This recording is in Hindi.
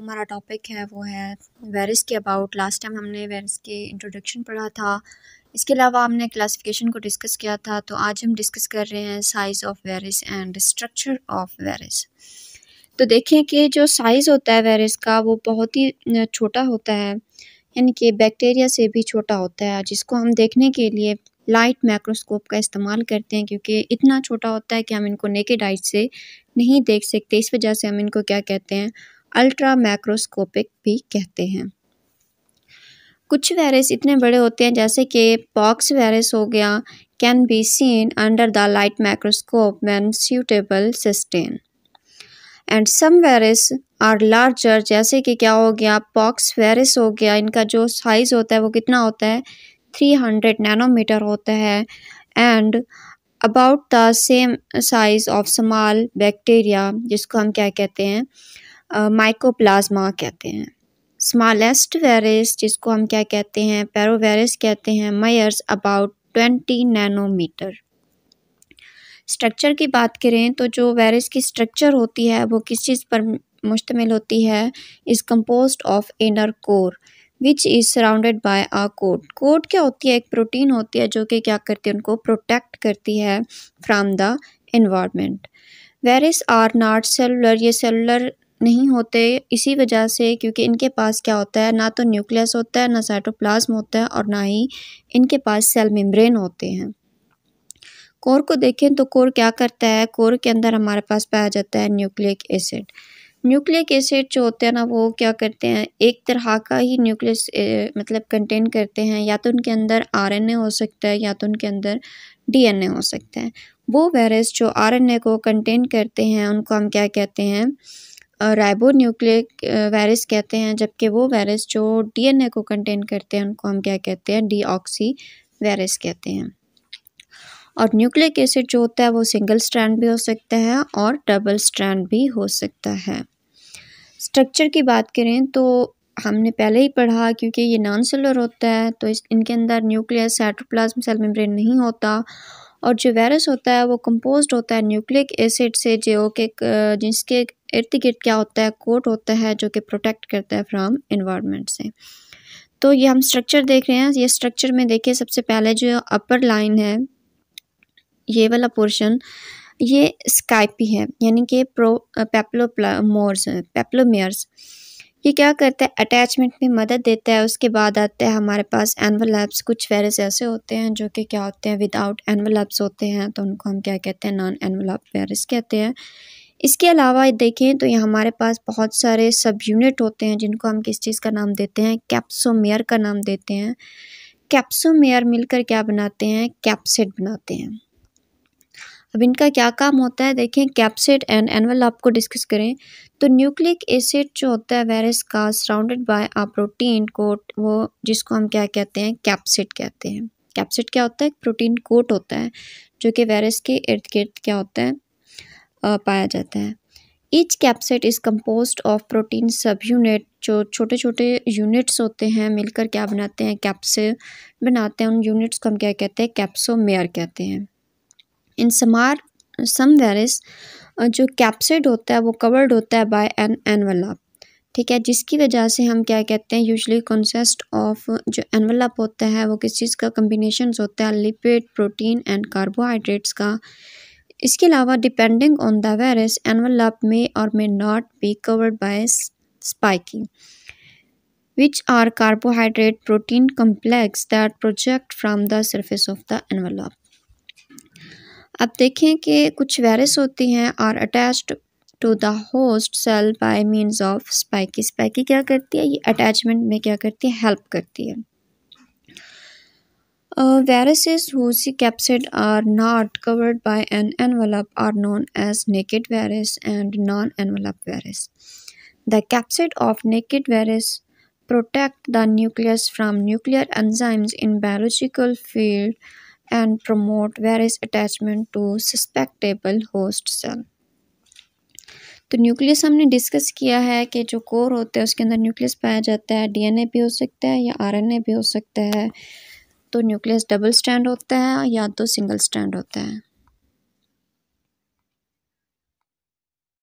हमारा टॉपिक है वो है वेरिस के अबाउट लास्ट टाइम हमने वेरिस के इंट्रोडक्शन पढ़ा था इसके अलावा हमने क्लासिफिकेशन को डिस्कस किया था तो आज हम डिस्कस कर रहे हैं size of virus and structure of virus तो देखें कि जो साइज़ होता है वेरिस का वो बहुत ही छोटा होता है यानी कि बैक्टीरिया से भी छोटा होता है जिसको हम देखने के लिए लाइट माइक्रोस्कोप का इस्तेमाल करते हैं क्योंकि इतना छोटा होता है कि हम इनको नेकेड आइट से नहीं देख सकते इस वजह से हम इनको क्या कहते हैं अल्ट्रा मैक्रोस्कोपिक भी कहते हैं कुछ वायरस इतने बड़े होते हैं जैसे कि पॉक्स वायरस हो गया can be seen under the light microscope man suitable stain and some virus are larger जैसे कि क्या हो गया पॉक्स वायरस हो गया इनका जो साइज़ होता है वो कितना होता है थ्री हंड्रेड नैनोमीटर होता है and about the same size of small bacteria जिसको हम क्या कहते हैं माइकोप्लाज्मा कहते हैं स्मॉलेस्ट वेरिस जिसको हम क्या कहते हैं पेरोवेरिस कहते हैं measures about twenty nanometre structure की बात करें तो जो वेरिस की स्ट्रक्चर होती है वो किस चीज़ पर मुश्तमिल होती है is compose of inner core which is surrounded by a coat coat क्या होती है एक प्रोटीन होती है जो कि क्या करती है उनको प्रोटेक्ट करती है from the environment virus are not cellular ये सेलुलर नहीं होते इसी वजह से क्योंकि इनके पास क्या होता है ना तो न्यूक्लियस होता है ना साइटोप्लाज्म होता है और ना ही इनके पास सेल मेम्ब्रेन होते हैं कोर को देखें तो कोर क्या करता है कोर के अंदर हमारे पास पाया जाता है न्यूक्लिक एसिड न्यूक्लिक एसिड जो होते हैं ना वो क्या करते हैं एक तरह का ही न्यूक्लियस मतलब कंटेन करते हैं या तो उनके अंदर आर हो सकता है या तो उनके अंदर डी हो सकता है वो वायरस जो आर को कंटेन करते हैं उनको हम क्या कहते हैं राइबो न्यूक्लिक वायरस कहते हैं जबकि वो वायरस जो डीएनए को कंटेन करते हैं उनको हम क्या कहते हैं डीऑक्सी वायरस कहते हैं और न्यूक्लिक एसिड जो होता है वो सिंगल स्ट्रैंड भी हो सकता है और डबल स्ट्रैंड भी हो सकता है स्ट्रक्चर की बात करें तो हमने पहले ही पढ़ा क्योंकि ये नॉन सेलर होता है तो इस इनके अंदर न्यूक्लियस साइटोप्लाज्म सेल मेम्ब्रेन नहीं होता और जो वायरस होता है वो कंपोज्ड होता है न्यूक्लिक एसिड से जो कि जिसके इर्द गिर्द क्या होता है कोट होता है जो कि प्रोटेक्ट करता है फ्राम इन्वायरमेंट से तो ये हम स्ट्रक्चर देख रहे हैं ये स्ट्रक्चर में देखिए सबसे पहले जो अपर लाइन है ये वाला पोर्शन ये स्काइपी है यानी कि प्रो पेप्लोमोर्स पेप्लोमेयर्स ये क्या करता है अटैचमेंट में मदद देता है उसके बाद आते हैं हमारे पास एप्स कुछ वेरस ऐसे होते हैं जो कि क्या होते हैं विदाउट एप्स होते हैं तो उनको हम क्या कहते हैं नॉन एनवलप वेरस कहते हैं इसके अलावा देखें तो ये हमारे पास बहुत सारे सब यूनिट होते हैं जिनको हम किस चीज़ का नाम देते हैं कैप्सोमेयर का नाम देते हैं कैप्सोमेयर मिलकर क्या बनाते हैं कैप्सिड बनाते हैं अब इनका क्या काम होता है देखें कैप्सिड एंड एनवल आपको डिस्कस करें तो न्यूक्लिक एसिड जो होता है वायरस का surrounded by a protein coat वो जिसको हम क्या कहते हैं कैप्सिड कहते हैं कैप्सिड क्या होता है प्रोटीन कोट होता है जो कि वायरस के इर्द गिर्द क्या होता है पाया जाता है each capsid is compose of protein subunit जो छोटे छोटे यूनिट्स होते हैं मिलकर क्या बनाते हैं कैप्से बनाते हैं उन यूनिट्स को हम क्या कहते हैं कैप्सोमेयर कहते हैं इन समार सम वेरिस जो कैप्सिड होता है वो कवर्ड होता है बाय एन एनवलप ठीक है जिसकी वजह से हम क्या कहते हैं यूजली कंसेस्ट ऑफ जो एनवलप होता है वो किस चीज़ का कम्बिनेशन होता है लिपिड प्रोटीन एंड कार्बोहाइड्रेट्स का इसके अलावा depending on the envelope envelope में और may not be covered by spiking which are carbohydrate protein complex that project from the surface of the envelope अब देखें कि कुछ वायरस होती हैं और attached to the host cell by means of spiky spiky क्या करती है ये अटैचमेंट में क्या करती है हेल्प करती है Uh, viruses whose capsid are not covered by an envelope are known as naked virus and non-envelope virus. The capsid of naked virus protect the nucleus from nuclear enzymes in biological field and promote virus attachment to susceptible host cell. तो न्यूक्लियस हमने डिस्कस किया है कि जो कोर होते हैं उसके अंदर न्यूक्लियस पाया जाता है डीएनए भी हो सकता है या आरएनए भी हो सकता है तो न्यूक्लियस डबल स्टैंड होते हैं या तो सिंगल स्टैंड होते हैं